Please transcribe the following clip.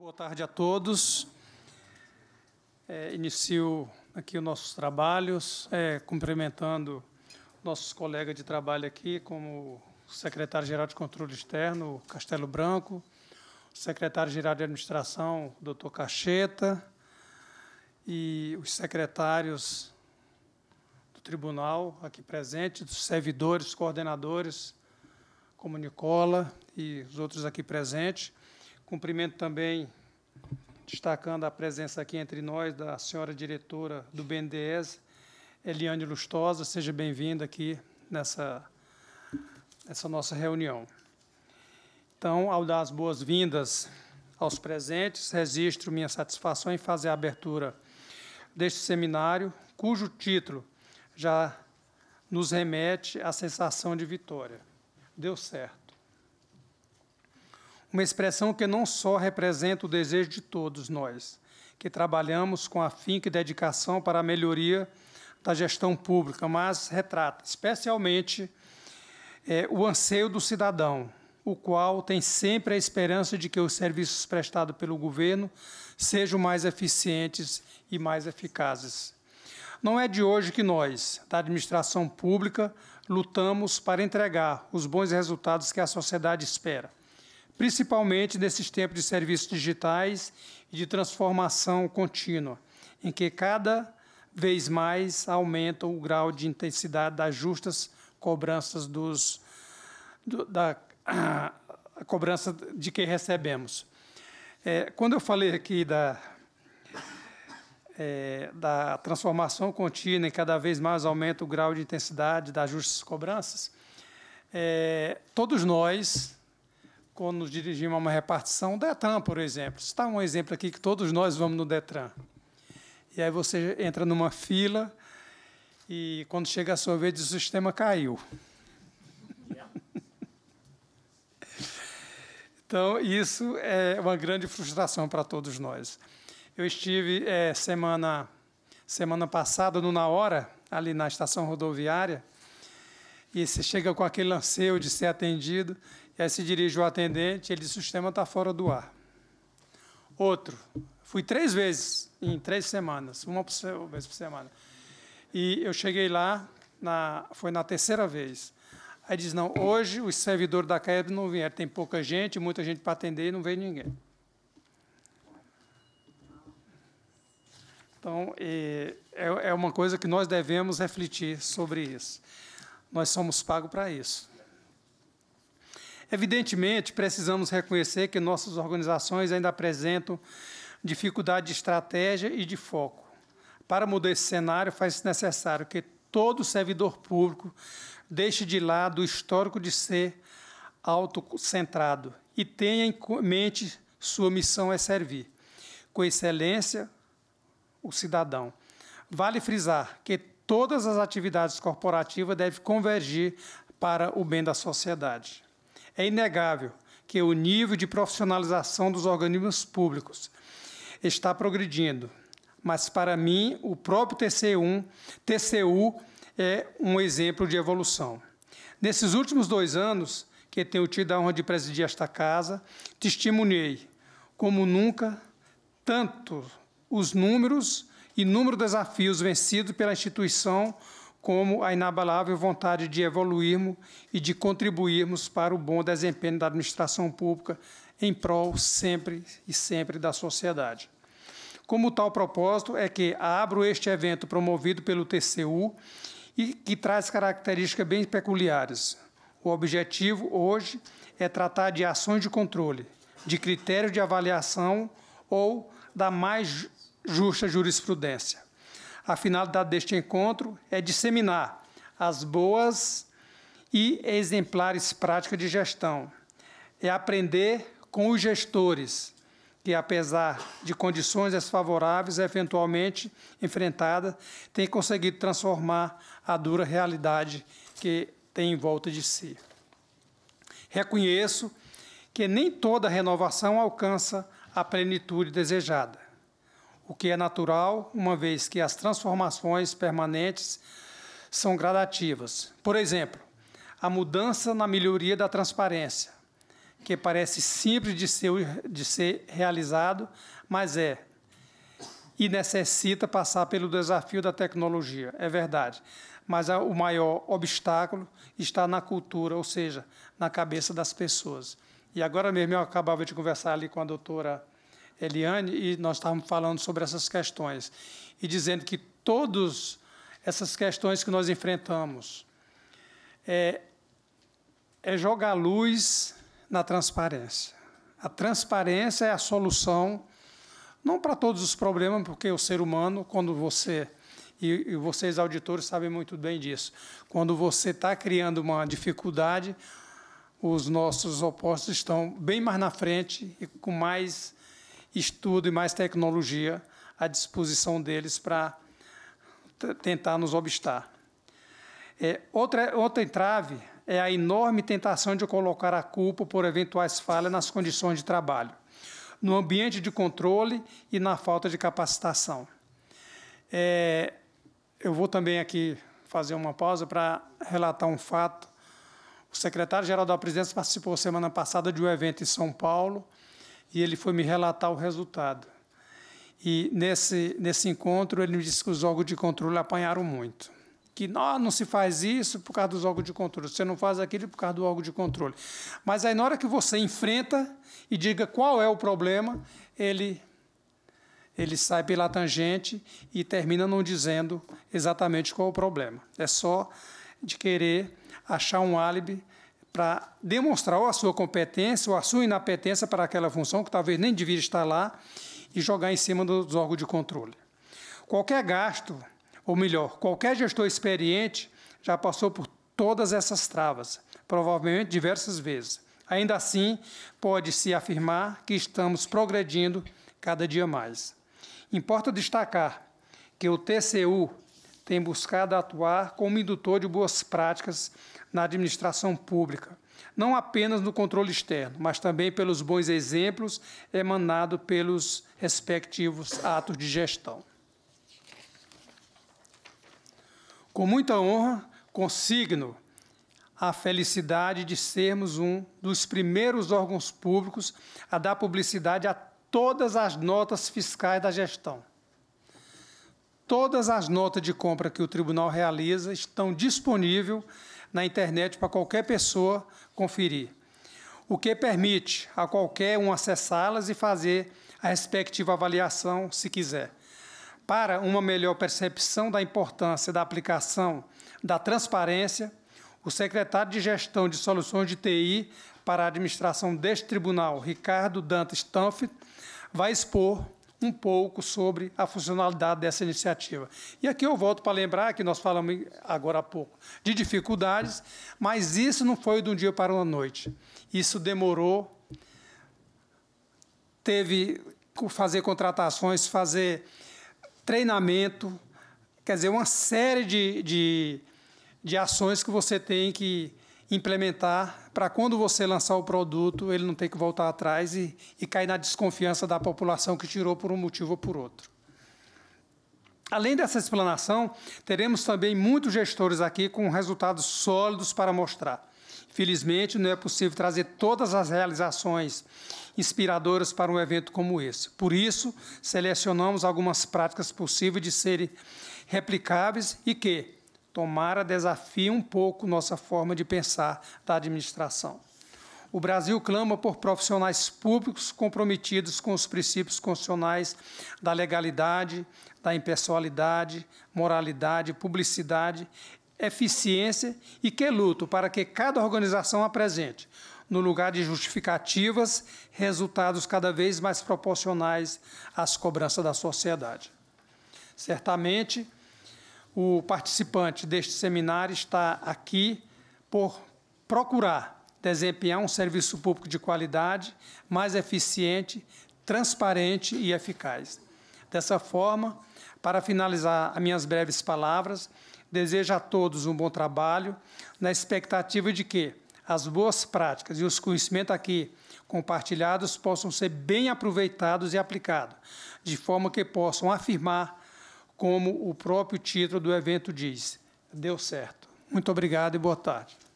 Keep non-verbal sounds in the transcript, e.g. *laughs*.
Boa tarde a todos. É, inicio aqui os nossos trabalhos, é, cumprimentando nossos colegas de trabalho aqui, como o secretário-geral de Controle Externo, Castelo Branco, o secretário-geral de Administração, doutor Cacheta, e os secretários do Tribunal aqui presentes, dos servidores, coordenadores, como Nicola e os outros aqui presentes Cumprimento também, destacando a presença aqui entre nós da senhora diretora do BNDES, Eliane Lustosa. Seja bem-vinda aqui nessa, nessa nossa reunião. Então, ao dar as boas-vindas aos presentes, registro minha satisfação em fazer a abertura deste seminário, cujo título já nos remete à sensação de vitória. Deu certo uma expressão que não só representa o desejo de todos nós, que trabalhamos com afinco e dedicação para a melhoria da gestão pública, mas retrata especialmente é, o anseio do cidadão, o qual tem sempre a esperança de que os serviços prestados pelo governo sejam mais eficientes e mais eficazes. Não é de hoje que nós, da administração pública, lutamos para entregar os bons resultados que a sociedade espera principalmente nesses tempos de serviços digitais e de transformação contínua, em que cada vez mais aumenta o grau de intensidade das justas cobranças dos do, da *clears throat* a, cobrança de quem recebemos. É, quando eu falei aqui da é, da transformação contínua e cada vez mais aumenta o grau de intensidade das justas cobranças, é, todos nós quando nos dirigimos a uma repartição, Detran, por exemplo. Está um exemplo aqui que todos nós vamos no Detran. E aí você entra numa fila e quando chega a sua vez o sistema caiu. *laughs* então isso é uma grande frustração para todos nós. Eu estive é, semana semana passada no Na Hora ali na estação rodoviária e você chega com aquele lanceu de ser atendido, e aí se dirige ao atendente, ele diz: o sistema está fora do ar. Outro, fui três vezes em três semanas, uma vez por semana. E eu cheguei lá, na, foi na terceira vez. Aí diz: não, hoje os servidores da CAEB não vieram, tem pouca gente, muita gente para atender e não veio ninguém. Então, eh, é, é uma coisa que nós devemos refletir sobre isso. Nós somos pagos para isso. Evidentemente, precisamos reconhecer que nossas organizações ainda apresentam dificuldade de estratégia e de foco. Para mudar esse cenário, faz necessário que todo servidor público deixe de lado o histórico de ser autocentrado e tenha em mente sua missão é servir com excelência o cidadão. Vale frisar que todas as atividades corporativas devem convergir para o bem da sociedade. É inegável que o nível de profissionalização dos organismos públicos está progredindo, mas para mim o próprio TC1, TCU é um exemplo de evolução. Nesses últimos dois anos, que tenho tido a honra de presidir esta casa, testemunhei, como nunca, tanto os números inúmeros desafios vencidos pela instituição, como a inabalável vontade de evoluirmos e de contribuirmos para o bom desempenho da administração pública em prol sempre e sempre da sociedade. Como tal propósito é que abro este evento promovido pelo TCU e que traz características bem peculiares. O objetivo hoje é tratar de ações de controle, de critérios de avaliação ou da mais justa jurisprudência. A finalidade deste encontro é disseminar as boas e exemplares práticas de gestão. É aprender com os gestores, que, apesar de condições desfavoráveis eventualmente enfrentadas, têm conseguido transformar a dura realidade que tem em volta de si. Reconheço que nem toda renovação alcança a plenitude desejada o que é natural, uma vez que as transformações permanentes são gradativas. Por exemplo, a mudança na melhoria da transparência, que parece simples de ser, de ser realizado, mas é, e necessita passar pelo desafio da tecnologia, é verdade. Mas o maior obstáculo está na cultura, ou seja, na cabeça das pessoas. E agora mesmo eu acabava de conversar ali com a doutora Eliane, e nós estávamos falando sobre essas questões e dizendo que todas essas questões que nós enfrentamos é, é jogar luz na transparência. A transparência é a solução, não para todos os problemas, porque o ser humano, quando você e, vocês auditores sabem muito bem disso. Quando você está criando uma dificuldade, os nossos opostos estão bem mais na frente e com mais estudo e mais tecnologia à disposição deles para tentar nos obstar. É, outra, outra entrave é a enorme tentação de colocar a culpa por eventuais falhas nas condições de trabalho, no ambiente de controle e na falta de capacitação. É, eu vou também aqui fazer uma pausa para relatar um fato. O secretário-geral da presidência participou semana passada de um evento em São Paulo e ele foi me relatar o resultado. E nesse, nesse encontro ele me disse que os órgãos de controle apanharam muito. Que não, não se faz isso por causa dos órgãos de controle, você não faz aquilo por causa do órgão de controle. Mas aí na hora que você enfrenta e diga qual é o problema, ele ele sai pela tangente e termina não dizendo exatamente qual é o problema. É só de querer achar um álibi para demonstrar ou a sua competência ou a sua inapetência para aquela função, que talvez nem devia estar lá, e jogar em cima dos órgãos de controle. Qualquer gasto, ou melhor, qualquer gestor experiente já passou por todas essas travas, provavelmente diversas vezes. Ainda assim, pode-se afirmar que estamos progredindo cada dia mais. Importa destacar que o TCU tem buscado atuar como indutor de boas práticas na administração pública, não apenas no controle externo, mas também pelos bons exemplos emanados pelos respectivos atos de gestão. Com muita honra, consigno a felicidade de sermos um dos primeiros órgãos públicos a dar publicidade a todas as notas fiscais da gestão. Todas as notas de compra que o tribunal realiza estão disponíveis na internet para qualquer pessoa conferir, o que permite a qualquer um acessá-las e fazer a respectiva avaliação, se quiser. Para uma melhor percepção da importância da aplicação da transparência, o secretário de Gestão de Soluções de TI para a administração deste tribunal, Ricardo Dantas Stanford, vai expor um pouco sobre a funcionalidade dessa iniciativa. E aqui eu volto para lembrar que nós falamos agora há pouco de dificuldades, mas isso não foi de um dia para uma noite. Isso demorou, teve fazer contratações, fazer treinamento, quer dizer, uma série de, de, de ações que você tem que implementar para quando você lançar o produto, ele não ter que voltar atrás e, e cair na desconfiança da população que tirou por um motivo ou por outro. Além dessa explanação, teremos também muitos gestores aqui com resultados sólidos para mostrar. Felizmente, não é possível trazer todas as realizações inspiradoras para um evento como esse. Por isso, selecionamos algumas práticas possíveis de serem replicáveis e que, tomara desafie um pouco nossa forma de pensar da administração. O Brasil clama por profissionais públicos comprometidos com os princípios constitucionais da legalidade, da impessoalidade, moralidade, publicidade, eficiência e que luto para que cada organização apresente, no lugar de justificativas, resultados cada vez mais proporcionais às cobranças da sociedade. Certamente, o participante deste seminário está aqui por procurar desempenhar um serviço público de qualidade, mais eficiente, transparente e eficaz. Dessa forma, para finalizar as minhas breves palavras, desejo a todos um bom trabalho, na expectativa de que as boas práticas e os conhecimentos aqui compartilhados possam ser bem aproveitados e aplicados, de forma que possam afirmar como o próprio título do evento diz. Deu certo. Muito obrigado e boa tarde.